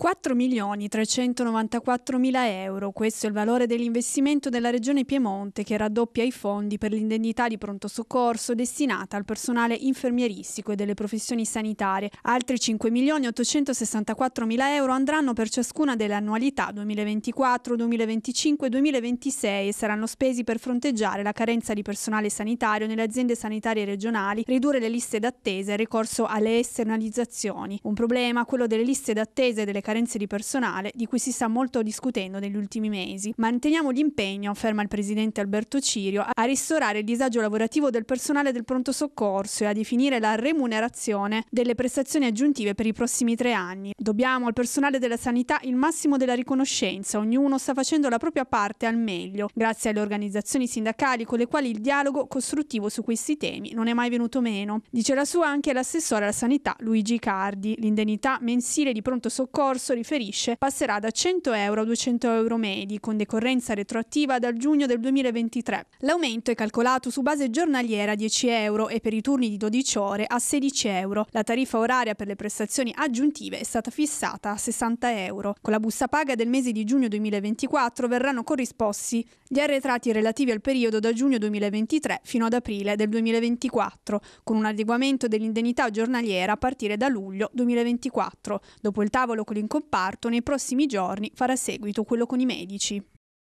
4.394.000 euro, questo è il valore dell'investimento della Regione Piemonte che raddoppia i fondi per l'indennità di pronto soccorso destinata al personale infermieristico e delle professioni sanitarie. Altri 5.864.000 euro andranno per ciascuna delle annualità 2024, 2025 e 2026 e saranno spesi per fronteggiare la carenza di personale sanitario nelle aziende sanitarie regionali, ridurre le liste d'attesa e ricorso alle esternalizzazioni. Un problema, quello delle liste d'attesa e delle carenze di personale di cui si sta molto discutendo negli ultimi mesi. Manteniamo l'impegno, afferma il presidente Alberto Cirio, a ristorare il disagio lavorativo del personale del pronto soccorso e a definire la remunerazione delle prestazioni aggiuntive per i prossimi tre anni. Dobbiamo al personale della sanità il massimo della riconoscenza, ognuno sta facendo la propria parte al meglio, grazie alle organizzazioni sindacali con le quali il dialogo costruttivo su questi temi non è mai venuto meno. Dice la sua anche l'assessore alla sanità Luigi Cardi. L'indennità mensile di pronto soccorso corso riferisce passerà da 100 euro a 200 euro medi, con decorrenza retroattiva dal giugno del 2023. L'aumento è calcolato su base giornaliera a 10 euro e per i turni di 12 ore a 16 euro. La tariffa oraria per le prestazioni aggiuntive è stata fissata a 60 euro. Con la busta paga del mese di giugno 2024 verranno corrisposti gli arretrati relativi al periodo da giugno 2023 fino ad aprile del 2024, con un adeguamento dell'indennità giornaliera a partire da luglio 2024. Dopo il tavolo con in comparto, nei prossimi giorni farà seguito quello con i medici.